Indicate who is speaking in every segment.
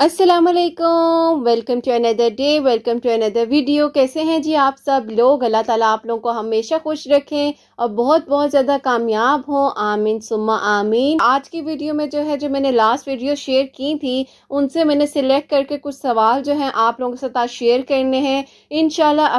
Speaker 1: असलकम welcome to another day welcome to another video कैसे हैं जी आप सब लोग अल्लाह ताला आप लोगों को हमेशा खुश रखें और बहुत बहुत ज़्यादा कामयाब हों आमीन सुम्मा आमीन आज की वीडियो में जो है जो मैंने लास्ट वीडियो शेयर की थी उनसे मैंने सिलेक्ट करके कुछ सवाल जो हैं आप लोगों के साथ आज शेयर करने हैं इन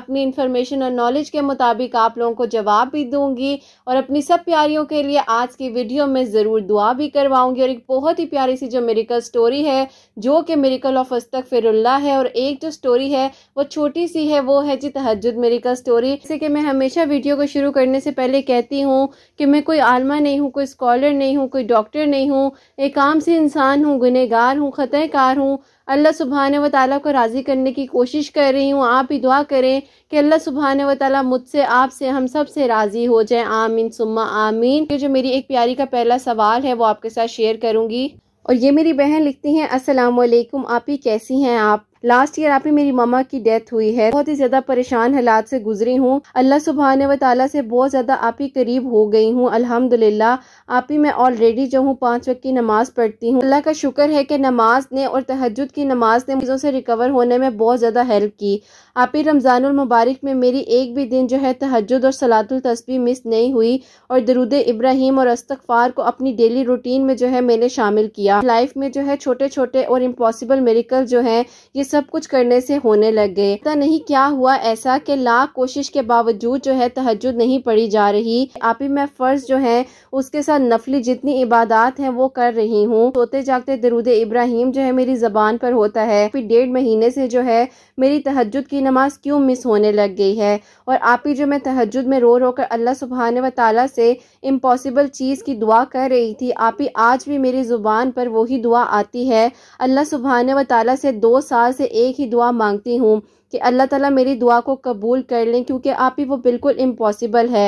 Speaker 1: अपनी इन्फॉर्मेशन और नॉलेज के मुताबिक आप लोगों को जवाब भी दूँगी और अपनी सब प्यारियों के लिए आज की वीडियो में ज़रूर दुआ भी करवाऊँगी और एक बहुत ही प्यारी सी जो मेरिकल स्टोरी है जो कि मेरिकल ऑफ अस्तक फिरुल्ला है और एक जो स्टोरी है वो छोटी सी है वो है जी तहजद मेरिकल स्टोरी जैसे कि मैं हमेशा वीडियो को शुरू करने से पहले कहती हूँ कि मैं कोई आलमा नहीं हूँ कोई स्कॉलर नहीं हूँ कोई डॉक्टर नहीं हूँ एक आम सी इंसान हूँ गुनहगार हूँ ख़तःकार हूँ अल्लाह सुबहान व ताली को राज़ी करने की कोशिश कर रही हूँ आप ही दुआ करें कि अल्लाह सुबहान व ताली मुझसे आपसे हम सब से राज़ी हो जाए आमीन सुम्मा आमीन ये जो मेरी एक प्यारी का पहला सवाल है वो आपके साथ शेयर करूँगी और ये मेरी बहन लिखती हैं अस्सलाम वालेकुम आप ही कैसी हैं आप लास्ट ईयर आप ही मेरी मामा की डेथ हुई है बहुत ही ज्यादा परेशान हालात से गुजरी हूँ अल्लाह सुबहान व ताली से बहुत ज्यादा आप ही करीब हो गई हूँ अल्हम्दुलिल्लाह आप ही मैं ऑलरेडी जो हूँ पांच वक्त की नमाज पढ़ती हूँ अल्लाह का शुक्र है कि नमाज ने और तहजद की नमाज ने मुझे से रिकवर होने में बहुत ज्यादा हेल्प की आप ही रमज़ान मुबारक में मेरी एक भी दिन जो है तहजद और सलातुल तस्बी मिस नहीं हुई और दरुद इब्राहिम और अस्तफ़ार को अपनी डेली रूटीन में जो है मैंने शामिल किया लाइफ में जो है छोटे छोटे और इम्पॉसिबल मेरिकल जो है ये सब कुछ करने से होने लग गए पता नहीं क्या हुआ ऐसा कि लाख कोशिश के बावजूद जो है तहजद नहीं पड़ी जा रही आप ही मैं फ़र्ज जो है उसके साथ नफली जितनी इबादत हैं वो कर रही हूँ सोते जागते दरुद इब्राहिम जो है मेरी जबान पर होता है फिर डेढ़ महीने से जो है मेरी तहजद की नमाज क्यों मिस होने लग गई है और आप ही जो मैं तहजद में रो रो कर अल्लाह सुबहान व ताली से इम्पॉसिबल चीज़ की दुआ कर रही थी आप ही आज भी मेरी ज़ुबान पर वही दुआ आती है अल्लाह सुबहान व ताली से दो साल से एक ही दुआ मांगती हूँ कि अल्लाह ताला मेरी दुआ को कबूल कर लें क्योंकि आप ही वो बिल्कुल इम्पॉसिबल है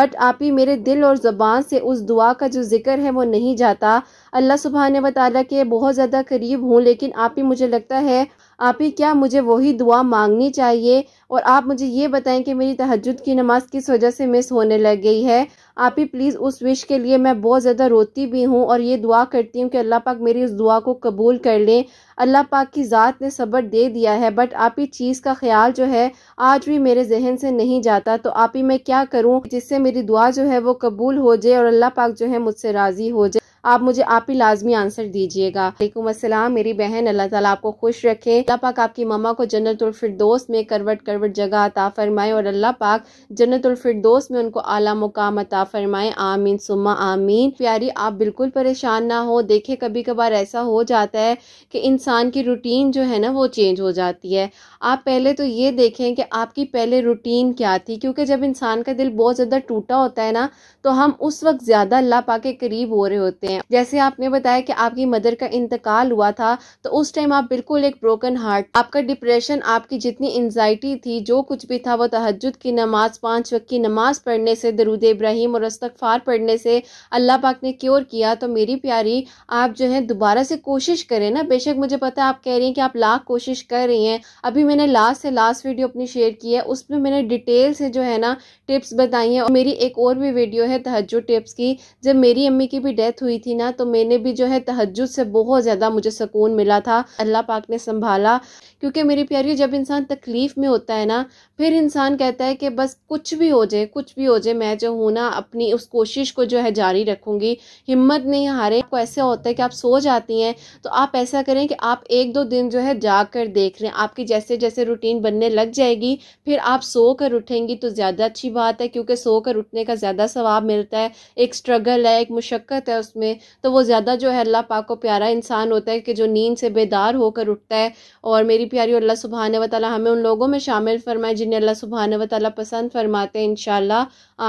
Speaker 1: बट आप ही मेरे दिल और ज़बान से उस दुआ का जो जिक्र है वो नहीं जाता अल्लाह सुबहान व ताली के बहुत ज़्यादा करीब हूँ लेकिन आप ही मुझे लगता है आप ही क्या मुझे वही दुआ मांगनी चाहिए और आप मुझे ये बताएं कि मेरी तहजद की नमाज़ किस वजह से मिस होने लग गई है आप ही प्लीज़ उस विश के लिए मैं बहुत ज़्यादा रोती भी हूँ और ये दुआ करती हूँ कि अल्लाह पाक मेरी उस दुआ को कबूल कर लें अल्लाह पाक की ज़ात ने सब्र दे दिया है बट आप ही चीज़ का ख्याल जो है आज भी मेरे जहन से नहीं जाता तो आप ही मैं क्या करूँ जिससे मेरी दुआ जो है वो कबूल हो जाए और अल्लाह पाक जो है मुझसे राज़ी हो जाए आप मुझे आप ही लाजमी आंसर दीजिएगा असलम मेरी बहन अल्लाह ताला आपको खुश रखें अल्लाह पाक आपकी मम्मा को जन्नतफरदोस में करवट करवट जगह अता फरमाए और अल्लाह पाक जन्नतफरदोस में उनको आला मुकाम अता फरमाए आमीन सुमा आमीन प्यारी आप बिल्कुल परेशान ना हो देखे कभी कभार ऐसा हो जाता है कि इंसान की रूटीन जो है ना वो चेंज हो जाती है आप पहले तो ये देखें कि आपकी पहले रूटीन क्या थी क्योंकि जब इंसान का दिल बहुत ज़्यादा टूटा होता है ना तो हम उस वक्त ज़्यादा अल्लाह पा के करीब हो रहे होते हैं हैं जैसे आपने बताया कि आपकी मदर का इंतकाल हुआ था तो उस टाइम आप बिल्कुल एक ब्रोकन हार्ट आपका डिप्रेशन आपकी जितनी एनजाइटी थी जो कुछ भी था वो तहजद की नमाज पांच वक्त की नमाज पढ़ने से दरुद इब्राहिम और अस्तफ़ार पढ़ने से अल्लाह पाक ने क्योर किया तो मेरी प्यारी आप जो है दोबारा से कोशिश करें ना बेशक मुझे पता है आप कह रही हैं कि आप लाख कोशिश कर रही हैं अभी मैंने लास्ट से लास्ट वीडियो अपनी शेयर की है उसमें मैंने डिटेल से जो है ना टिप्स बताई हैं और मेरी एक और भी वीडियो है तहजो टिप्स की जब मेरी अम्मी की भी डेथ हुई थी ना तो मैंने भी जो है तहजद से बहुत ज़्यादा मुझे सुकून मिला था अल्लाह पाक ने संभाला क्योंकि मेरी प्यारी जब इंसान तकलीफ़ में होता है ना फिर इंसान कहता है कि बस कुछ भी हो जाए कुछ भी हो जाए मैं जो हूँ ना अपनी उस कोशिश को जो है जारी रखूँगी हिम्मत नहीं हारे आपको ऐसा होता है कि आप सो जाती हैं तो आप ऐसा करें कि आप एक दो दिन जो है जा कर देख लें आपकी जैसे जैसे रूटीन बनने लग जाएगी फिर आप सो कर उठेंगी तो ज़्यादा अच्छी बात है क्योंकि सो कर उठने का ज़्यादा स्वाब मिलता है एक स्ट्रगल है एक मुशक्क़त है उसमें हैं तो वो ज़्यादा जो है अल्लाह पाक को प्यारा इंसान होता है कि जो नींद से बेदार होकर उठता है और मेरी प्यारी अल्लाह सुबहान व ताली हमें उन लोगों में शामिल फ़रमाए जिन्हें अल्लाह सुबहान व ताली पसंद फरमाते हैं इन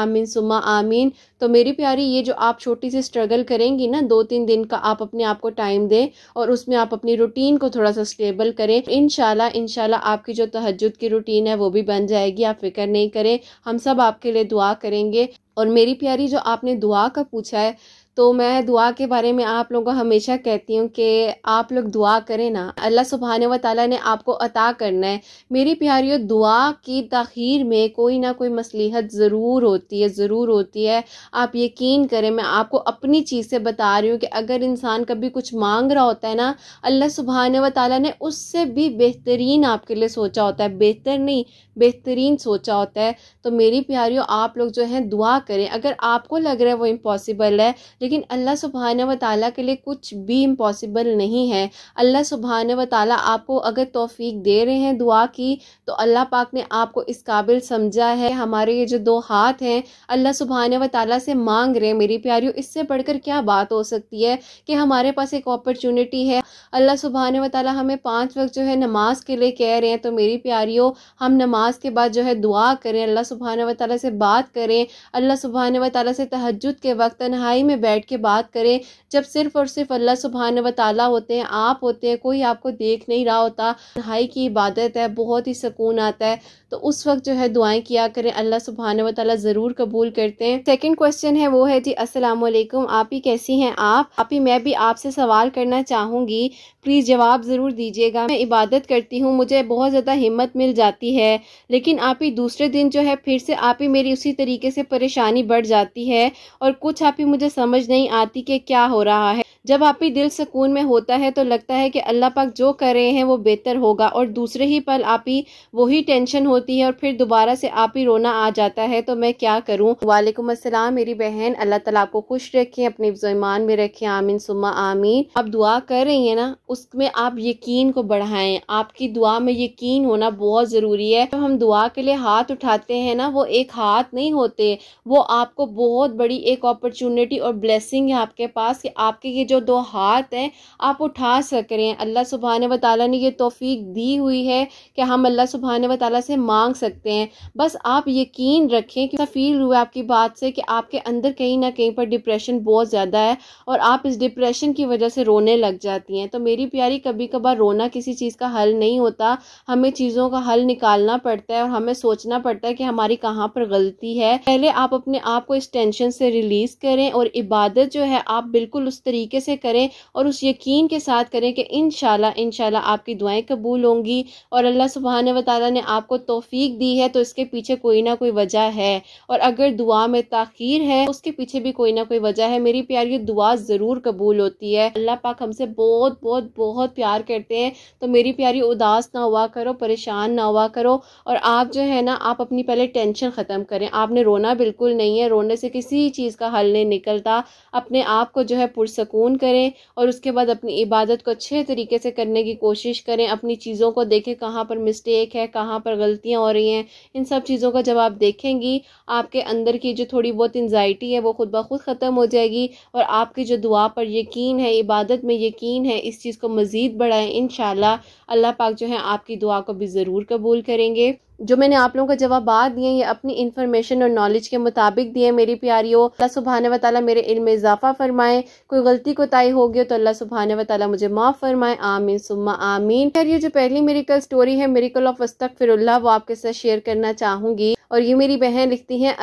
Speaker 1: आमीन सुमा आमीन तो मेरी प्यारी ये जो आप छोटी सी स्ट्रगल करेंगी ना दो तीन दिन का आप अपने आप को टाइम दें और उसमें आप अपनी रूटीन को थोड़ा सा स्टेबल करें इन शाला आपकी जो तहजद की रूटीन है वो भी बन जाएगी आप फिक्र नहीं करें हम सब आपके लिए दुआ करेंगे और मेरी प्यारी जो आपने दुआ का पूछा है तो मैं दुआ के बारे में आप लोगों को हमेशा कहती हूँ कि आप लोग दुआ करें ना अल्लाह सुबहान व ताली ने आपको अता करना है मेरी प्यारियों दुआ की तखीर में कोई ना कोई मसलहत ज़रूर होती है ज़रूर होती है आप यकीन करें मैं आपको अपनी चीज़ से बता रही हूँ कि अगर इंसान कभी कुछ मांग रहा होता है ना अल्लाह सुबहान व ताली ने उससे भी बेहतरीन आपके लिए सोचा होता है बेहतर नहीं बेहतरीन सोचा होता है तो मेरी प्यारियों आप लोग जो हैं दुआ करें अगर आपको लग रहा है वो इम्पॉसिबल है लेकिन अल्लाह सुबहान व ताली के लिए कुछ भी इम्पॉसिबल नहीं है अल्लाह सुबहान व ताली आपको अगर तोफ़ी दे रहे हैं दुआ की तो अल्लाह पाक ने आपको इस काबिल समझा है हमारे ये जो दो हाथ हैं अल्लाह सुबहान व ताली से मांग रहे हैं मेरी प्यारी इससे बढ़कर क्या बात हो सकती है कि हमारे पास एक अपॉर्चुनिटी है अल्लाह सुबहान व ताली हमें पाँच वक्त जो है नमाज के लिए कह रहे हैं तो मेरी प्यारियों हम नमाज के बाद जो है दुआ करें अल्लाह सुबहान व ताली से बात करें अल्लाह सुबहान व ताली से तहजद के वक्त तनहाई में बैठ बैठ के बात करें जब सिर्फ़ और सिर्फ अल्लाह सुबहान व ताला होते हैं आप होते हैं कोई आपको देख नहीं रहा होता तन्हाई की इबादत है बहुत ही सुकून आता है तो उस वक्त जो है दुआएं किया करें अल्लाह सुबहान व ज़रूर कबूल करते हैं सेकेंड क्वेश्चन है वो है जी असलकुम आप ही कैसी हैं आप आप ही मैं भी आपसे सवाल करना चाहूँगी प्लीज़ जवाब ज़रूर दीजिएगा मैं इबादत करती हूँ मुझे बहुत ज़्यादा हिम्मत मिल जाती है लेकिन आप ही दूसरे दिन जो है फिर से आप ही मेरी उसी तरीके से परेशानी बढ़ जाती है और कुछ आप ही मुझे समझ नहीं आती कि क्या हो रहा है जब आप ही दिल सुकून में होता है तो लगता है कि अल्लाह पाक जो कर रहे हैं वो बेहतर होगा और दूसरे ही पल आप ही वही टेंशन होती है और फिर दोबारा से आप ही रोना आ जाता है तो मैं क्या करूँ वालेकुम असलम मेरी बहन अल्लाह ताला आपको खुश रखें अपने ईमान में रखें आमीन सुमा आमीन आप दुआ कर रही हैं ना उसमें आप यकीन को बढ़ाएं आपकी दुआ में यकीन होना बहुत ज़रूरी है जब हम दुआ के लिए हाथ उठाते हैं ना वो एक हाथ नहीं होते वो आपको बहुत बड़ी एक अपॉर्चुनिटी और ब्लेसिंग है आपके पास कि आपके ये जो जो दो हाथ हैं आप उठा सक रहे हैं अल्लाह सुबहान व ताली ने यह तोफ़ी दी हुई है कि हम अल्लाह सुबहान व ताली से मांग सकते हैं बस आप यकीन रखें कि फील हुआ आपकी बात से कि आपके अंदर कहीं ना कहीं पर डिप्रेशन बहुत ज़्यादा है और आप इस डिप्रेशन की वजह से रोने लग जाती हैं तो मेरी प्यारी कभी कभार रोना किसी चीज़ का हल नहीं होता हमें चीज़ों का हल निकालना पड़ता है और हमें सोचना पड़ता है कि हमारी कहाँ पर गलती है पहले आप अपने आप को इस टेंशन से रिलीज़ करें और इबादत जो है आप बिल्कुल उस तरीके से करें और उस यकीन के साथ करें कि इन शाला आपकी दुआएं कबूल होंगी और अल्लाह सुबहान वाली ने आपको तोफ़ी दी है तो इसके पीछे कोई ना कोई वजह है और अगर दुआ में तखीर है उसके पीछे भी कोई ना कोई वजह है मेरी प्यारी दुआ ज़रूर कबूल होती है अल्लाह पाक हमसे बहुत बहुत बहुत प्यार करते हैं तो मेरी प्यारी उदास ना हुआ करो परेशान ना हुआ करो और आप जो है ना आप अपनी पहले टेंशन ख़त्म करें आपने रोना बिल्कुल नहीं है रोने से किसी चीज़ का हल नहीं निकलता अपने आप को जो है पुरसकून सुकून करें और उसके बाद अपनी इबादत को अच्छे तरीके से करने की कोशिश करें अपनी चीज़ों को देखें कहाँ पर मिस्टेक है कहाँ पर गलतियाँ हो रही हैं इन सब चीज़ों का जब आप देखेंगी आपके अंदर की जो थोड़ी बहुत एनजाइटी है वो खुद ब खुद ख़त्म हो जाएगी और आपकी जो दुआ पर यकीन है इबादत में यकीन है इस चीज़ को मज़ीद बढ़ाएं इन अल्लाह पाक जो है आपकी दुआ को भी ज़रूर कबूल करेंगे जो मैंने आप लोगों को जवाब दिए ये अपनी इन्फॉर्मेशन और नॉलेज के मुताबिक दिए मेरी प्यारी हो अल्लाह सुबहान व ताली मेरे में इजाफा फरमाए कोई गलती को तय होगी तो अल्लाह सुबहान व ताली मुझे माफ़ फरमाए आमीन सुम्मा आमीन खैर ये जो पहली मेरी कल स्टोरी है मेरी कल ऑफ वस्तक फिर वो आपके साथ शेयर करना चाहूँगी और ये मेरी बहन लिखती हैं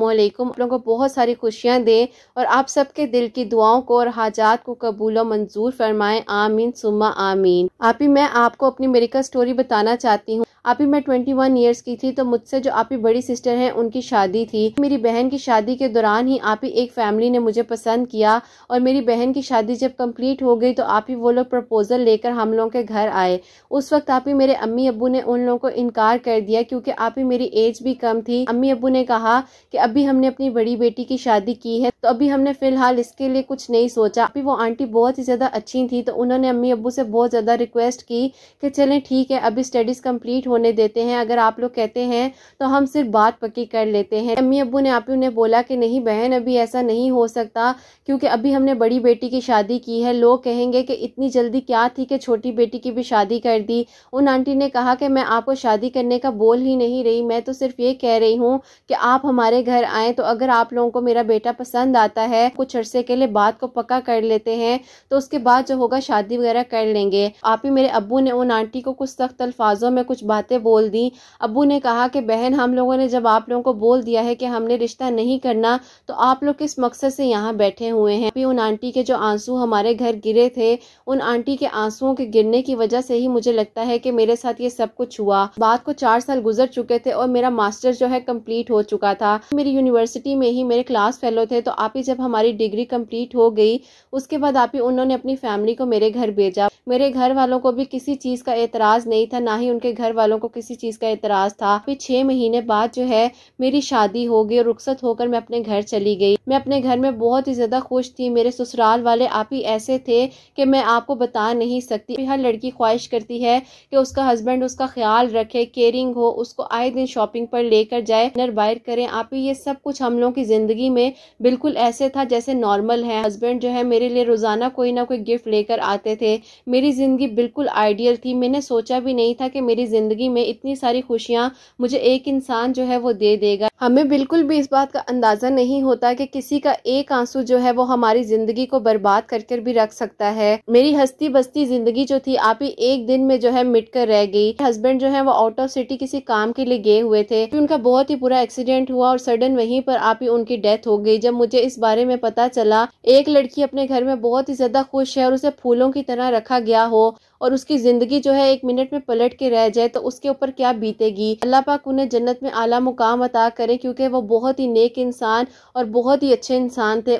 Speaker 1: वालेकुम आप लोगों को बहुत सारी खुशियाँ दें और आप सबके दिल की दुआओं को और हाजात को कबूल और मंजूर फरमाएं आमीन सुमा आमीन आप ही मैं आपको अपनी मेरिका स्टोरी बताना चाहती हूँ आप ही मैं ट्वेंटी वन ईयर्स की थी तो मुझसे जो आप ही बड़ी सिस्टर हैं उनकी शादी थी मेरी बहन की शादी के दौरान ही आप ही एक फैमिली ने मुझे पसंद किया और मेरी बहन की शादी जब कंप्लीट हो गई तो आप ही वो लोग प्रपोजल लेकर हम लोगों के घर आए उस वक्त आप ही मेरे अम्मी अबू ने उन लोगों को इनकार कर दिया क्योंकि आप ही मेरी एज भी कम कम थी अम्मी अबू ने कहा कि अभी हमने अपनी बड़ी बेटी की शादी की है तो अभी हमने फिलहाल इसके लिए कुछ नहीं सोचा अभी वो आंटी बहुत ही ज़्यादा अच्छी थी तो उन्होंने अम्मी अबू से बहुत ज़्यादा रिक्वेस्ट की कि चलें ठीक है अभी स्टडीज़ कम्प्लीट होने देते हैं अगर आप लोग कहते हैं तो हम सिर्फ बात पक्की कर लेते हैं अम्मी अबू ने आप उन्हें बोला कि नहीं बहन अभी ऐसा नहीं हो सकता क्योंकि अभी हमने बड़ी बेटी की शादी की है लोग कहेंगे कि इतनी जल्दी क्या थी कि छोटी बेटी की भी शादी कर दी उन आंटी ने कहा कि मैं आपको शादी करने का बोल ही नहीं रही मैं तो सिर्फ ये कह रही हूँ कि आप हमारे घर आए तो अगर आप लोगों को मेरा बेटा पसंद आता है कुछ अरसे के लिए बात को पक्का कर लेते हैं तो उसके बाद जो होगा शादी वगैरह कर लेंगे आप ही मेरे अबू ने उन आंटी को कुछ सख्त अल्फाजों में कुछ बातें बोल दी अबू ने कहा कि बहन हम लोगों ने जब आप लोगों को बोल दिया है कि हमने रिश्ता नहीं करना तो आप लोग किस मकसद से यहाँ बैठे हुए हैं उन आंटी के जो आंसू हमारे घर गिरे थे उन आंटी के आंसुओं के गिरने की वजह से ही मुझे लगता है कि मेरे साथ ये सब कुछ हुआ बात को चार साल गुजर चुके थे और मेरा मास्टर मास्टर जो है कंप्लीट हो चुका था मेरी यूनिवर्सिटी में ही मेरे क्लास फेलो थे तो आप ही जब हमारी डिग्री कंप्लीट हो गई उसके बाद आप ही उन्होंने अपनी फैमिली को मेरे घर भेजा मेरे घर वालों को भी किसी चीज़ का एतराज़ नहीं था ना ही उनके घर वालों को किसी चीज़ का एतराज़ था फिर छह महीने बाद जो है मेरी शादी हो गई और रुख्सत होकर मैं अपने घर चली गई मैं अपने घर में बहुत ही ज़्यादा खुश थी मेरे ससुराल वाले आप ही ऐसे थे कि मैं आपको बता नहीं सकती हर लड़की ख्वाहिश करती है कि उसका हस्बैंड उसका ख्याल रखे केयरिंग हो उसको आए दिन शॉपिंग पर लेकर जाए डिनर बायर करें आप ये सब कुछ हम लोगों की ज़िंदगी में बिल्कुल ऐसे था जैसे नॉर्मल है हस्बैंड जो है मेरे लिए रोज़ाना कोई ना कोई गिफ्ट लेकर आते थे मेरी ज़िंदगी बिल्कुल आइडियल थी मैंने सोचा भी नहीं था कि मेरी ज़िंदगी में इतनी सारी खुशियाँ मुझे एक इंसान जो है वो दे देगा हमें बिल्कुल भी इस बात का अंदाज़ा नहीं होता कि किसी का एक आंसू जो है वो हमारी ज़िंदगी को बर्बाद कर कर भी रख सकता है मेरी हस्ती बस्ती ज़िंदगी जो थी आप ही एक दिन में जो है मिट कर रह गई हस्बैंड जो है वो आउट ऑफ सिटी किसी काम के लिए गए हुए थे फिर उनका बहुत ही बुरा एक्सीडेंट हुआ और सडन वहीं पर आप ही उनकी डेथ हो गई जब मुझे इस बारे में पता चला एक लड़की अपने घर में बहुत ही ज़्यादा खुश है और उसे फूलों की तरह रखा गया हो और उसकी ज़िंदगी जो है एक मिनट में पलट के रह जाए तो उसके ऊपर क्या बीतेगी अल्लाह पाक उन्हें जन्नत में आला मुकाम अता करें क्योंकि वो बहुत ही नेक इंसान और बहुत ही अच्छे इंसान थे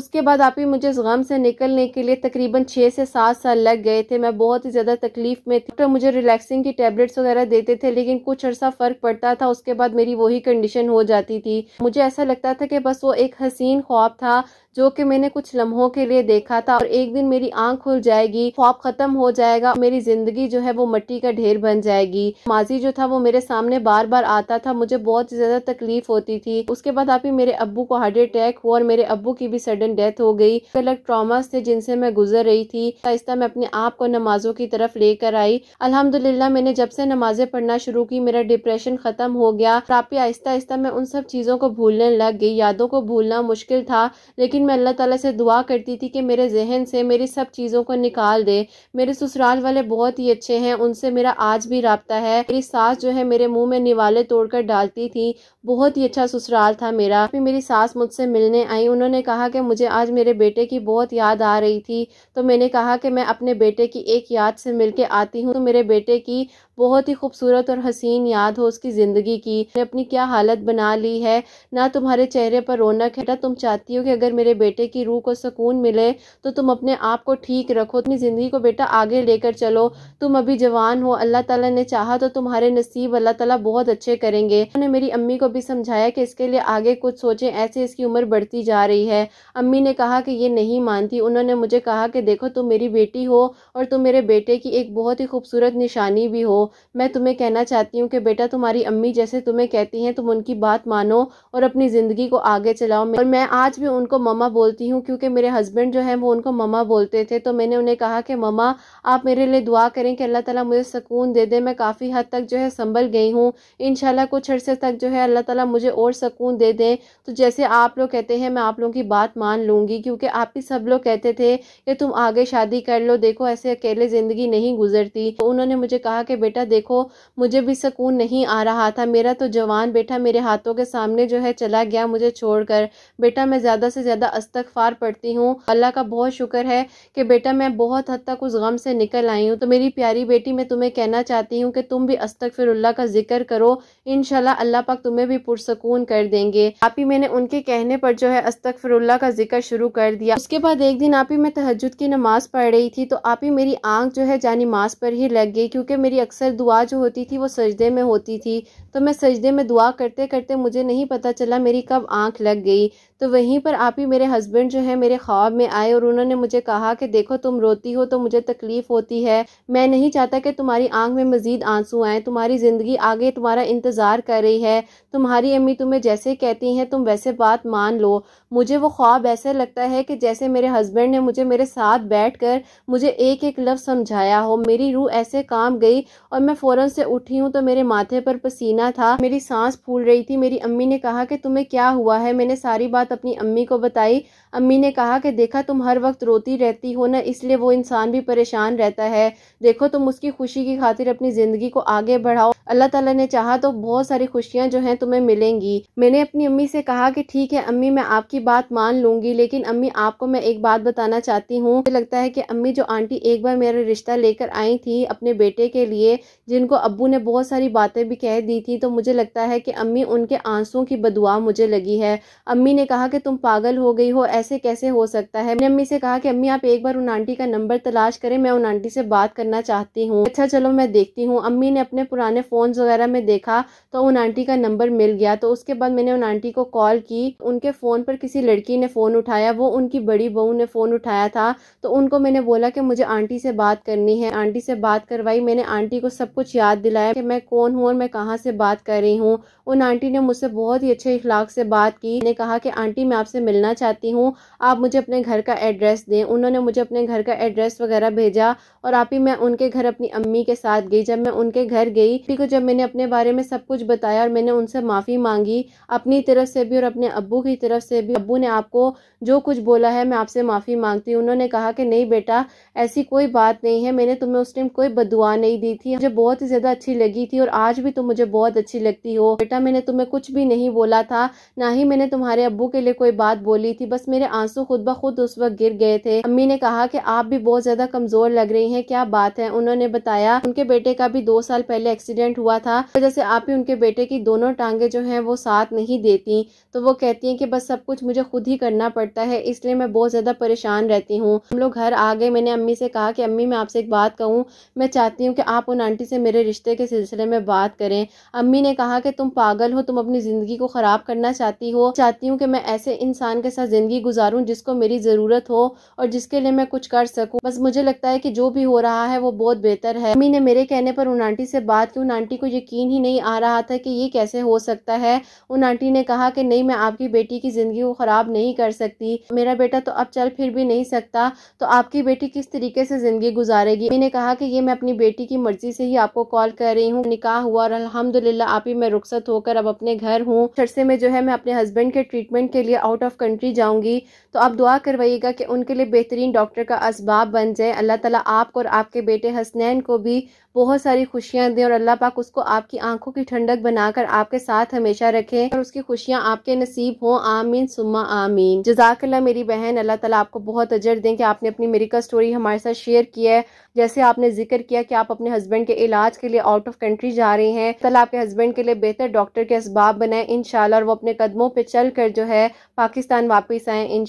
Speaker 1: उसके बाद आप ही मुझे इस गम से निकलने के लिए तकरीबन छः से सात साल लग गए थे मैं बहुत ही ज़्यादा तकलीफ में थी तो मुझे रिलैक्सिंग की टेबलेट्स वगैरह देते थे लेकिन कुछ अर्सा फ़र्क पड़ता था उसके बाद मेरी वही कंडीशन हो जाती थी मुझे ऐसा लगता था कि बस वो एक हसीन ख्वाब था जो कि मैंने कुछ लम्हों के लिए देखा था और एक दिन मेरी आंख खुल जाएगी ख्वाब खत्म हो जाएगा मेरी जिंदगी जो है वो मट्टी का ढेर बन जाएगी माजी जो था वो मेरे सामने बार बार आता था मुझे बहुत ज्यादा तकलीफ होती थी उसके बाद आप ही मेरे अबू को हार्ट अटैक हुआ और मेरे अबू की भी सडन डेथ हो गई अलग ट्रामास थे जिनसे मैं गुजर रही थी आहिस्ता मैं अपने आप को नमाजों की तरफ लेकर आई अलहमदुल्ला मैंने जब से नमाजें पढ़ना शुरू की मेरा डिप्रेशन खत्म हो गया आप ही आहिस्ता आहिस्ता मैं उन सब चीज़ों को भूलने लग गई यादों को भूलना मुश्किल था लेकिन दिन मैं अल्लाह ताला से दुआ करती थी कि मेरे जहन से मेरी सब चीज़ों को निकाल दे मेरे ससुराल वाले बहुत ही अच्छे हैं उनसे मेरा आज भी रबता है मेरी सास जो है मेरे मुँह में निवाले तोड़ डालती थी बहुत ही अच्छा ससुराल था मेरा फिर मेरी सास मुझसे मिलने आई उन्होंने कहा कि मुझे आज मेरे बेटे की बहुत याद आ रही थी तो मैंने कहा कि मैं अपने बेटे की एक याद से मिल के आती हूँ तो मेरे बेटे की बहुत ही खूबसूरत और हसीन याद हो उसकी ज़िंदगी की मैंने अपनी क्या हालत बना ली है ना तुम्हारे चेहरे पर रौनक है ना तुम चाहती हो कि अगर मेरे बेटे की रूह को सुकून मिले तो तुम अपने आप को ठीक रखो अपनी ज़िंदगी को बेटा आगे लेकर चलो तुम अभी जवान हो अल्लाह ताला ने चाहा तो तुम्हारे नसीब अल्लाह ताला बहुत अच्छे करेंगे उन्होंने मेरी अम्मी को भी समझाया कि इसके लिए आगे कुछ सोचें ऐसे इसकी उम्र बढ़ती जा रही है अम्मी ने कहा कि ये नहीं मानती उन्होंने मुझे कहा कि देखो तुम मेरी बेटी हो और तुम मेरे बेटे की एक बहुत ही खूबसूरत निशानी भी हो मैं तुम्हें कहना चाहती हूँ कि बेटा तुम्हारी अम्मी जैसे तुम्हें कहती हैं तुम उनकी बात मानो और अपनी ज़िंदगी को आगे चलाओ और मैं आज भी उनको ममा बोलती हूँ क्योंकि मेरे हस्बैंड जो हैं वो उनको ममा बोलते थे तो मैंने उन्हें कहा कि ममा आप मेरे लिए दुआ करें कि अल्लाह ताला मुझे सुकून दे दे मैं काफ़ी हद तक जो है संभल गई हूँ इन कुछ अर्से तक जो है अल्लाह अल्लाह ताला मुझे और सुकून दे दें तो जैसे आप लोग कहते हैं मैं आप लोगों की बात मान लूँगी क्योंकि आप ही सब लोग कहते थे कि तुम आगे शादी कर लो देखो ऐसे अकेले ज़िंदगी नहीं गुजरती तो उन्होंने मुझे कहा कि बेटा देखो मुझे भी सुकून नहीं आ रहा था मेरा तो जवान बेटा मेरे हाथों के सामने जो है चला गया मुझे छोड़कर बेटा मैं ज़्यादा से ज़्यादा अस्तगफार पढ़ती हूँ अल्लाह का बहुत शुक्र है कि बेटा मैं बहुत हद तक उस गम से निकल आई हूँ तो मेरी प्यारी बेटी मैं तुम्हें कहना चाहती हूँ कि तुम भी अस्तगफिरुल्लाह का जिक्र करो इनशाला अल्लाह पाक तुम्हें भी पुरसकून कर देंगे आप ही मैंने उनके कहने पर जो है अस्तकफरुल्ला का जिक्र शुरू कर दिया उसके बाद एक दिन आप ही मैं तहजद की नमाज पढ़ रही थी तो आप ही मेरी आंख जो है जानिमाज पर ही लग गई क्योंकि मेरी अक्सर दुआ जो होती थी वो सजदे में होती थी तो मैं सजदे में दुआ करते करते मुझे नहीं पता चला मेरी कब आँख लग गई तो वहीं पर आप ही मेरे हस्बैंड जो है मेरे ख्वाब में आए और उन्होंने मुझे कहा कि देखो तुम रोती हो तो मुझे तकलीफ़ होती है मैं नहीं चाहता कि तुम्हारी आंख में मज़ीद आंसू आएँ तुम्हारी ज़िंदगी आगे तुम्हारा इंतज़ार कर रही है तुम्हारी अम्मी तुम्हें जैसे कहती हैं तुम वैसे बात मान लो मुझे वो ख्वाब ऐसे लगता है कि जैसे मेरे हस्बैंड ने मुझे मेरे साथ बैठ कर मुझे एक एक लफ्ज़ समझाया हो मेरी रूह ऐसे काम गई और मैं फ़ौरन से उठी हूँ तो मेरे माथे पर पसीना था मेरी सांस फूल रही थी मेरी अम्मी ने कहा कि तुम्हें क्या हुआ है मैंने सारी बात अपनी अम्मी को बताई अम्मी ने कहा कि देखा तुम हर वक्त रोती रहती हो ना इसलिए वो इंसान भी परेशान रहता है देखो तुम उसकी खुशी की खातिर अपनी ज़िंदगी को आगे बढ़ाओ अल्लाह ताला ने चाहा तो बहुत सारी खुशियां जो हैं तुम्हें मिलेंगी मैंने अपनी अम्मी से कहा कि ठीक है अम्मी मैं आपकी बात मान लूंगी लेकिन अम्मी आपको मैं एक बात बताना चाहती हूँ मुझे लगता है कि अम्मी जो आंटी एक बार मेरा रिश्ता लेकर आई थी अपने बेटे के लिए जिनको अबू ने बहुत सारी बातें भी कह दी थी तो मुझे लगता है कि अम्मी उनके आंसुओं की बदुआ मुझे लगी है अम्मी ने कहा कि तुम पागल हो गई हो ऐसे कैसे हो सकता है मैंने अम्मी से कहा कि अम्मी आप एक बार उन आंटी का नंबर तलाश करें मैं उन आंटी से बात करना चाहती हूँ अच्छा चलो मैं देखती हूँ अम्मी ने अपने पुराने फ़ोन वगैरह में देखा तो उन आंटी का नंबर मिल गया तो उसके बाद मैंने उन आंटी को कॉल की उनके फ़ोन पर किसी लड़की ने फ़ोन उठाया वो उनकी बड़ी बहू ने फ़ोन उठाया था तो उनको मैंने बोला कि मुझे आंटी से बात करनी है आंटी से बात करवाई मैंने आंटी को सब कुछ याद दिलाया कि मैं कौन हूँ और मैं कहाँ से बात कर रही हूँ उन आंटी ने मुझसे बहुत ही अच्छे इखलाक से बात की ने कहा कि आंटी मैं आपसे मिलना चाहती हूँ हूँ आप मुझे अपने घर का एड्रेस दें उन्होंने मुझे अपने घर का एड्रेस वगैरह भेजा और आप ही मैं उनके घर अपनी अम्मी के साथ गई जब मैं उनके घर गई को जब मैंने अपने बारे में सब कुछ बताया और मैंने उनसे माफ़ी मांगी अपनी तरफ से भी और अपने अबू की तरफ से भी अबू ने आपको जो कुछ बोला है मैं आपसे माफ़ी मांगती हूँ उन्होंने कहा कि नहीं बेटा ऐसी कोई बात नहीं है मैंने तुम्हें उस टाइम कोई बदुआ नहीं दी थी मुझे बहुत ही ज़्यादा अच्छी लगी थी और आज भी तुम मुझे बहुत अच्छी लगती हो बेटा मैंने तुम्हें कुछ भी नहीं बोला था ना ही मैंने तुम्हारे अबू के लिए कोई बात बोली थी बस मेरी मेरे आंसू खुद ब खुद उस वक्त गिर गए थे अम्मी ने कहा कि आप भी बहुत ज्यादा कमजोर लग रही हैं क्या बात है उन्होंने बताया उनके बेटे का भी दो साल पहले एक्सीडेंट हुआ था वजह से आप ही उनके बेटे की दोनों टांगे जो है वो साथ नहीं देती तो वो कहती है की बस सब कुछ मुझे खुद ही करना पड़ता है इसलिए मैं बहुत ज़्यादा परेशान रहती हूँ हम लोग घर आ गए मैंने अम्मी से कहा कि अम्मी मैं आपसे एक बात कहूँ मैं चाहती हूँ कि आप उन आंटी से मेरे रिश्ते के सिलसिले में बात करें अम्मी ने कहा कि तुम पागल हो तुम अपनी ज़िंदगी को ख़राब करना चाहती हो चाहती हूँ कि मैं ऐसे इंसान के साथ ज़िंदगी गुजारूँ जिसको मेरी ज़रूरत हो और जिसके लिए मैं कुछ कर सकूँ बस मुझे लगता है कि जो भी हो रहा है वो बहुत बेहतर है मम्मी ने मेरे कहने पर उन आंटी से बात की उन आंटी को यकीन ही नहीं आ रहा था कि ये कैसे हो सकता है उन आंटी ने कहा कि नहीं मैं आपकी बेटी की ज़िंदगी को ख़राब नहीं कर सकती मेरा बेटा तो अब चल फिर भी नहीं सकता तो आपकी बेटी किस तरीके से ज़िंदगी गुजारेगी मैंने कहा कि ये मैं अपनी बेटी की मर्ज़ी से ही आपको कॉल कर रही हूँ निकाह हुआ और अलहमदिल्ला आप ही मैं रुख्सत होकर अब अपने घर हूँ अरसे में जो है मैं अपने हस्बैंड के ट्रीटमेंट के लिए आउट ऑफ कंट्री जाऊंगी होगी तो आप दुआ करवाइएगा कि उनके लिए बेहतरीन डॉक्टर का इसबाब बन जाए अल्लाह ताला आपको और आपके बेटे हसनैन को भी बहुत सारी खुशियाँ दें और अल्लाह पाक उसको आपकी आंखों की ठंडक बनाकर आपके साथ हमेशा रखें और उसकी खुशियाँ आपके नसीब हों आमीन सुम्मा आमीन जजाकल्ला मेरी बहन अल्लाह ताला आपको बहुत अजर दें कि आपने अपनी मेरिका स्टोरी हमारे साथ शेयर किया है जैसे आपने जिक्र किया कि आप अपने हस्बैंड के इलाज के लिए आउट ऑफ कंट्री जा रहे हैं कल आपके हस्बैंड के लिए बेहतर डॉक्टर के इसबाब बनाए इन और वो अपने कदमों पर चल कर जो है पाकिस्तान वापस आए इन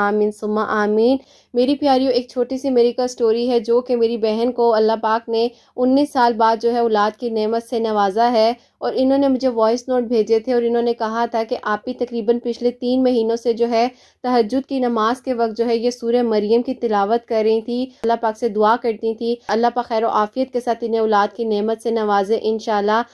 Speaker 1: आमीन सुम्मा आमीन मेरी प्यारियों एक छोटी सी मेरी का स्टोरी है जो कि मेरी बहन को अल्लाह पाक ने उन्नीस साल बाद जो है औलाद की नेमत से नवाजा है और इन्होंने मुझे वॉइस नोट भेजे थे और इन्होंने कहा था कि आप ही तकरीबन पिछले तीन महीनों से जो है तहजद की नमाज के वक्त जो है ये सूर्य मरियम की तिलावत कर रही थी अल्लाह पाक से दुआ करती थी अल्लाह पा खैर आफियत के साथ इन्हें औलाद की नमत से नवाजे इन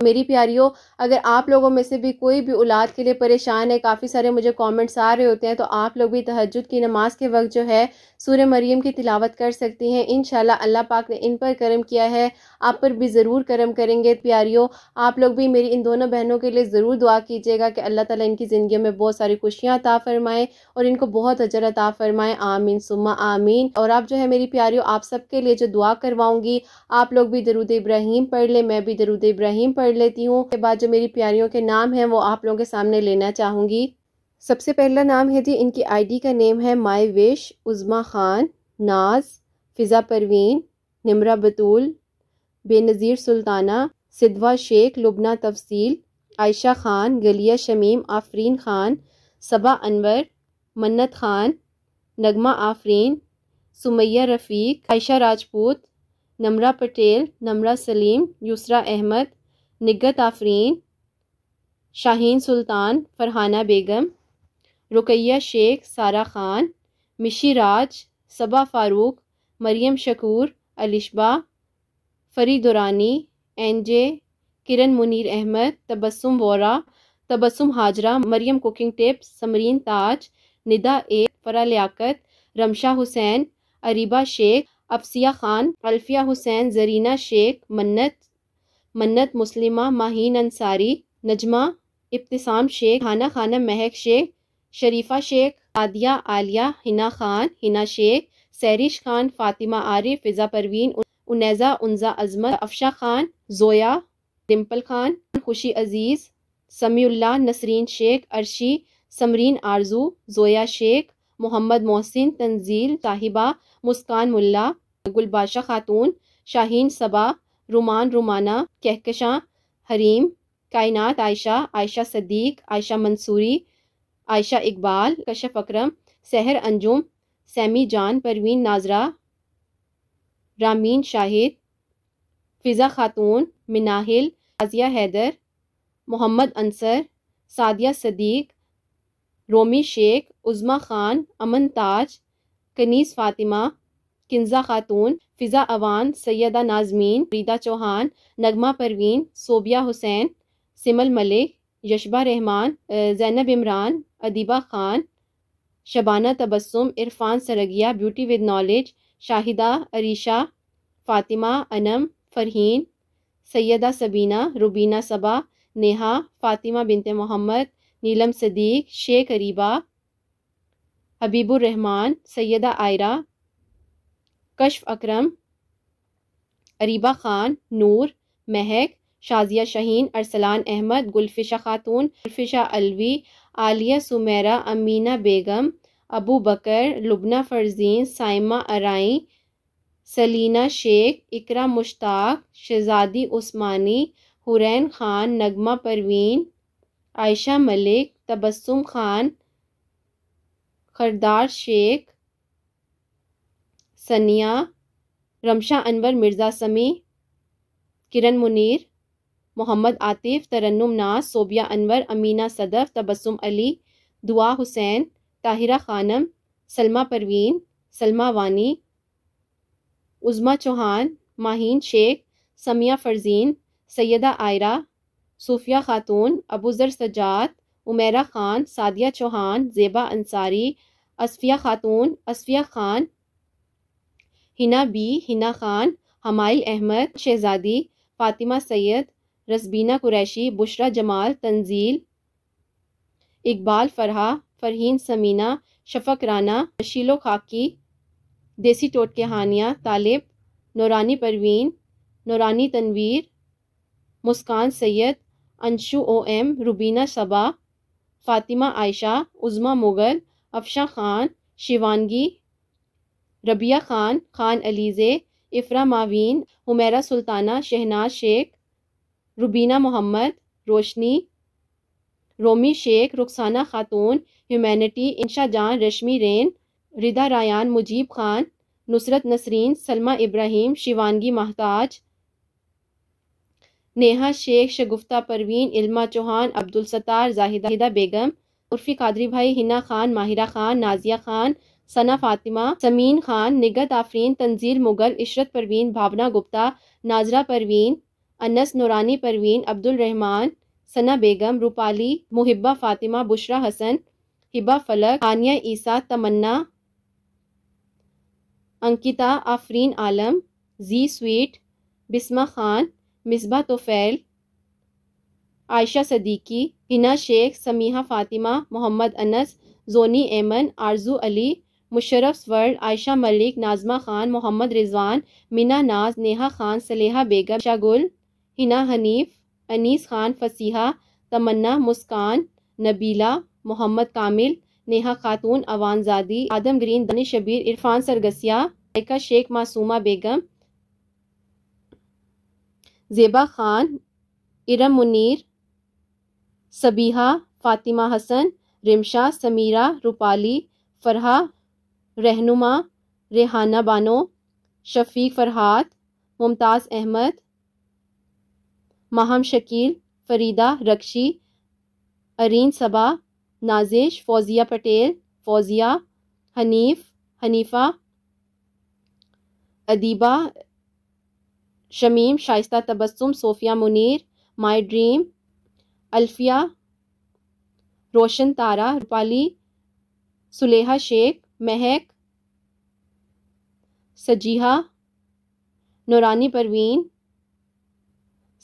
Speaker 1: मेरी प्यारियों अगर आप लोगों में से भी कोई भी औलाद के लिए परेशान है काफ़ी सारे मुझे कॉमेंट्स आ रहे होते हैं तो आप लोग भी तहजद की नमाज के वक्त जो है सूर्य मरियम की तिलावत कर सकती हैं इन अल्लाह पाक ने इन पर करम किया है आप पर भी ज़रूर करम करेंगे प्यारियों आप लोग भी मेरी इन दोनों बहनों के लिए ज़रूर दुआ कीजिएगा कि अल्लाह ताला इनकी ज़िंदगी में बहुत सारी खुशियाँ अता फ़रमाएँ और इनको बहुत अजर अता फ़रमाएँ आमीन सुमा आमीन और आप जो है मेरी प्यारियों आप सबके लिए जो दुआ करवाऊँगी आप लोग भी दरुद इब्राहिम पढ़ लें मैं भी दरुद इब्राहिम पढ़ लेती हूँ उसके बाद जो मेरी प्यारियों के नाम हैं वो आप लोगों के सामने लेना चाहूँगी सबसे पहला नाम है जी इनकी डी का नेम है माई विश उज़मा ख़ान नाज फ़िज़ा परवीन निमरा बतूल बेनज़ीर सुल्ताना सिदवा शेख लुबना तफसील आयशा खान गलिया शमीम आफरीन खान सबा अनवर मन्नत खान नगमा आफरीन सुमैया रफ़ीक आयशा राजपूत नमरा पटेल नमरा सलीम यूसरा अहमद निगत आफरीन शाहीन सुल्तान फरहाना बेगम Ruqaiya Sheikh Sara Khan Mishi Raj Saba Farooq Maryam Shakoor Alishba Faridurani N J Kiran Munir Ahmed Tabassum Vora Tabassum Hajra Maryam cooking tips Samreen Taj Nida A Fara Liaquat Ramsha Hussain Areeba Sheikh अफसिया Khan Alfiya Hussain Zarina Sheikh मन्नत मन्नत मुस्लिमा माहीन अंसारी नजमा इब्तिसाम शेख खाना खाना महक शेख शरीफा शेख आदिया आलिया हिना खान हिना शेख सैरिश खान फातिमा आरिफ फिज़ा परवीन उनैज़ा उनजा अजमत अफशा खान ज़ोया डिम्पल खान खुशी अजीज़ समीउल्ला नसरीन शेख अर्शी समरीन आरजू ज़ोया शेख मोहम्मद मोहसिन तंजील ताहिबा मुस्कान मुल्ला गुलबाशा खातून शाहीन सबा रुमान रुमाना कहकशा हरीम कायनात आयशा आयशा सदीक आयशा मंसूरी आयशा इकबाल कशफ अक्रम सहर अंजुम सैमी जान परवीन नाजरा रामीन शाहिद फ़िज़ा ख़ातून मिनाहिल आजिया हैदर मोहम्मद अंसर सादिया सदीक रोमी शेख उज़मा ख़ान अमन ताज कनीस फ़ातिमा किन्ज़ा खातून फ़िज़ा अवान सैदा नाजमीन रीदा चौहान नगमा Parveen Sobia Hussain Simal Malik Yashba Rehman Zainab Imran Adiba Khan Shabana Tabassum Irfan Sargiya beauty with knowledge Shahida Arisha Fatima Anam Farheen Saida Sabina Rubina Saba Neha Fatima Binte Mohammad Neelam Sadiq Sheikh Ariba Habibur Rehman Saida Aira Kashaf Akram Ariba Khan Noor Mehak Shazia Shaheen Arsalan Ahmad Gulfisha खातून गुलफिशा अलवी आलिया सुमेरा अमीना बेगम अबू बकर लुबना फरजीन साइमा अराई सलीना शेख इकरा मुश्ताक शहजादी उस्मानी हुरैन खान नगमा परवीन आयशा मलिक तबस्सुम खान खरदार शेख सनिया रमशा अनवर मिर्ज़ा समी किरण मुनीर मोहम्मद आतिफ तरन्नुम नाज सोबिया अनवर अमीना सदफ तबस्सुम अली दुआ हुसैन ताहिरा खानम सलमा परवीन सलमा वानी उज़मा चौहान माहीन शेख समिया फ़रजीन सैदा आयरा सूफिया खातून अबूज़र सजात उमेरा खान सादिया चौहान जेबा अंसारी असफिया खातून असफिया खान हिना बी हिना खान हमाइल अहमद शहजादी फातिमा सैयद रसबीना कुरैशी बुशरा जमाल तंजील इकबाल फरहा फरहीन समीना शफक राना शीलो खाकी देसी टोटके Haniya Talib Naurani Parveen Naurani Tanveer Muskan Syed Anshu O M Rubina Saba Fatima Ayesha Uzma Mughal Afsha Khan Shivangi Rabia Khan Khan Alizeh Ifra Mavin Humaira Sultana Shehnaz Sheikh Rubina Mohammad Roshni Romi Sheikh Rukhsana Khatoon humanity Insha Jaan Rashmi Rain Rida Rayan Mujeeb Khan Nusrat Nasreen Salma Ibrahim Shivangi Mehtaj Neha Sheikh Shagufta Parveen Ilma Chauhan Abdul Sattar Zahida Begum Urfi Qadri भाई हिना खान माहिरा खान नाजिया खान सना फातिमा समीन खान निगत आफरीन तंजील मुगल इशरत परवीन भावना गुप्ता नाजरा परवीन अनस नौरानी परवीन अब्दुल रहमान सना बेगम Rupali मुहिब्बा Fatima Bushra Hasan Hiba Falak Aniya Isa Tamanna Ankita Afreen Alam ji sweet Bisma Khan Misba Tufail Ayesha Siddiqui Hina Sheikh Samiha Fatima Mohammad Anas Johnny Aiman Arzoo Ali Musharraf sword Ayesha Malik Najma Khan Mohammad Rizwan Mina Naaz Neha Khan सलेहा बेगम शागुल हिना हनीफ अनीस खान फसीहा तमन्ना मुस्कान नबीला मोहम्मद कामिल नेहा खातून अवानजादी आदम ग्रीन दनी शबीर इरफान सरगसिया एका शेख मासूमा बेगम जेबा Khan Iram Munir Sabiha Fatima Hasan Rimsha Samira Rupali Farha Rehnuma Rehana Bano Shafiq Farhat Mumtaz Ahmed Maham Shakeel Farida Rakshi Areen Saba Nazish Fauzia Patel Fauzia Hanif Hanifa Adiba Shamim Shaista Tabassum Sophia Munir my dream Alfiya Roshan Tara Rupali Suleha Sheikh Mehak Sajiha नौरानी Parveen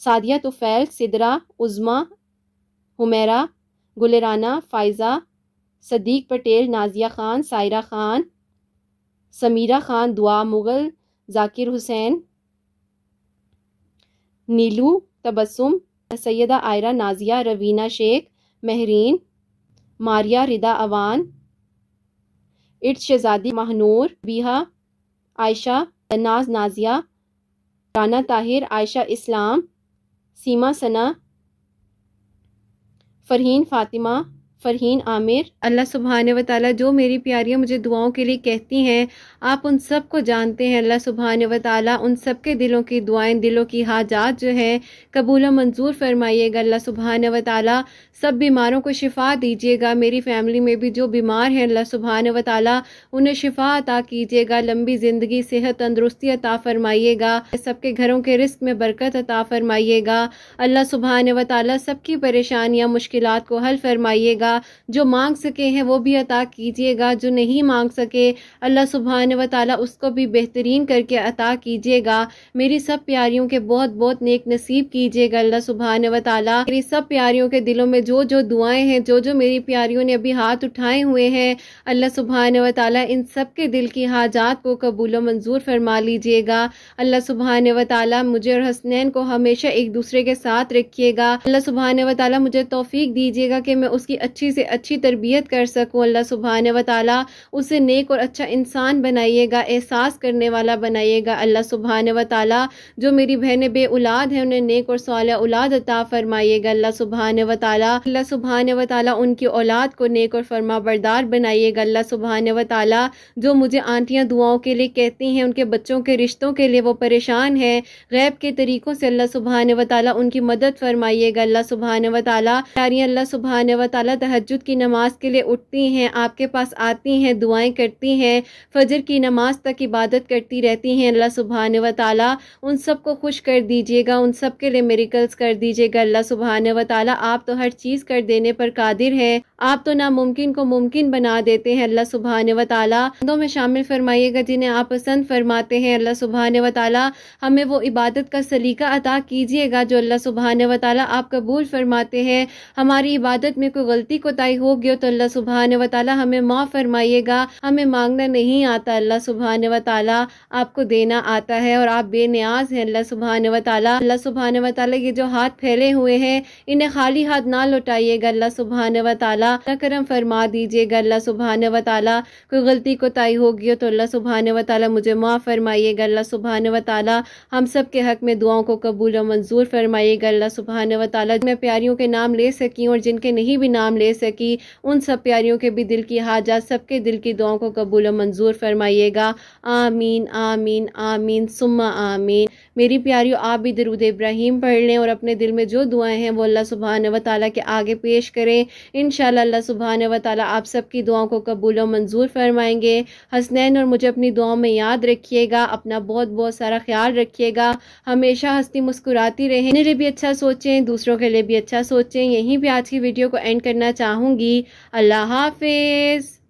Speaker 1: Sadia Tufail Sidra उज़मा Humera गुलेराना Faiza Sadiq Patel Nazia Khan Saira Khan Samira Khan Dua Mughal Zakir Hussain Neelu Tabassum Saida Aira Nazia Raveena Sheikh Mehreen Maria Rida Awan इट शहजादी महनूर बीहा आयशा तनाज नाजिया राना ताहिर आयशा इस्लाम सीमा सना फ़रहीन फ़ातिमा फ़रहीन आमिर अल्लाह सुबहान व ताली जो मेरी प्यारियाँ मुझे दुआओं के लिए कहती हैं आप उन सब को जानते हैं अल्लाह सुबहान व ताली उन सब के दिलों की दुआएं दिलों की हाजात जो है कबूल मंजूर फरमाइएगा अल्लाह सुबहान व ताली सब बीमारों को शिफा दीजिएगा मेरी फैमिली में भी जो बीमार हैं अल्लाह सुबहान व ताली उन्हें शिफा अता कीजिएगा लंबी ज़िंदगी सेहत तंदरुस्ती अता फ़रमाइएगा सबके घरों के रिस्क में बरकत अता फ़रमाइएगा अल्लाह सुबहान व ताली सबकी परेशानियाँ मुश्किल को हल फरमाइएगा जो मांग सके हैं वो भी अता कीजिएगा जो नहीं मांग सके अल्लाह सुबहान व ताली उसको भी बेहतरीन करके अता कीजिएगा मेरी सब प्यारियों के बहुत बहुत नेक नसीब कीजिएगा अल्लाह सुबहान व ताली मेरी सब प्यारियों के दिलों में जो जो दुआएं हैं जो जो मेरी प्यारियों ने अभी हाथ उठाए हुए हैं अल्लाह सुबहान व ताली इन सब के दिल की हाजात को कबूल मंजूर फरमा लीजिएगा अल्लाह सुबहान व ताली मुझे और हसनैन को हमेशा एक दूसरे के साथ रखिएगा अल्लाह सुबहान व ताली मुझे तोफ़ी दीजिएगा कि मैं उसकी अच्छी से अच्छी तरबियत कर सकूँ अल्लाह सुबहान व ताली उसे नेक और अच्छा इंसान बनाइएगा एहसास करने वाला बनाइएगा अल्लाह सुबहान व ताली जो मेरी बहन बे औलाद हैं उन्हें नेक और साल औलाद अता फरमाइएगा अल्लाह सुबहान व ताली अल्लाह सुबहान व ताली उनकी औलाद को नेक और फरमा बरदार बनाइएगा अल्लाह सुबहान व ताली जो मुझे आंटियाँ दुआओं के लिए कहती हैं उनके बच्चों के रिश्तों के लिए वो परेशान है गैब के तरीक़ों से अल्लाह सुबहान व ताली उनकी मदद फरमाइएगा अल्लाह सुबहान व ताली अल्लाह सुबहान व ताली तहजद की नमाज के लिए उठती हैं आपके पास आती हैं दुआएं करती हैं फजर की नमाज तक इबादत करती रहती हैं अल्लाह सुबहान व ताली उन सबको खुश कर दीजिएगा उन सब के लिए मेरिकल्स कर दीजिएगा अल्लाह सुबहान व ताली आप तो हर चीज़ कर देने पर कादिर है आप तो नामुमकिन को मुमकिन बना देते हैं अल्लाह सुबहान व ताली में शामिल फरमाइएगा जिन्हें आप पसंद फरमाते हैं अल्लाह सुबहान व ताली हमें वो इबादत का सलीका अता कीजिएगा जो अल्लाह सुबहान व ताली आप कबूल फरमाते हैं हमारी इबादत में कोई गलती की कोताही होगी तो अल्लाह सुबहान व हमें माफ़ फरमाइएगा हमें मांगना नहीं आता अल्लाह सुबहान व आपको देना आता है और आप बेनियाज हैं अल्लाह सुबहान व अल्लाह सुबहान व ये जो हाथ फैले हुए हैं इन्हें खाली हाथ ना लौटाइएगा अल्लाह सुबहान व करम फरमा दीजिएगा अल्लाह सुबहान व कोई गलती कोताही होगी हो तो अल्लाह सुबहान वाल मुझे माफ़ फरमाइएगा अल्लाह सुबहान वाल हम सब के हक में दुआओं को कबूल और मंजूर फरमाइएगा अल्लाह सुबहान वाल मैं प्यारियों के नाम ले सकी और जिनके नहीं भी नाम ले ले सकी उन सब प्यारियों के भी दिल की हाजात सबके दिल की दुआओं को कबूल मंजूर फरमाइएगा आमीन आमीन आमीन सुम्मा आमीन मेरी प्यारियों आप भी दरूद इब्राहिम पढ़ लें और अपने दिल में जो दुआएं हैं वो अल्लाह सुबहान व ताली के आगे पेश करें इन अल्लाह सुबहान व ताली आप सबकी दुआओं को कबूल और मंजूर फरमाएंगे हसनैन और मुझे अपनी दुआओं में याद रखिएगा अपना बहुत बहुत सारा ख्याल रखिएगा हमेशा हंसती मुस्कुराती रहें मेरे लिए भी अच्छा सोचें दूसरों के लिए भी अच्छा सोचें यहीं पर आज की वीडियो को एंड करना चाहूँगी अल्लाह हाफिज़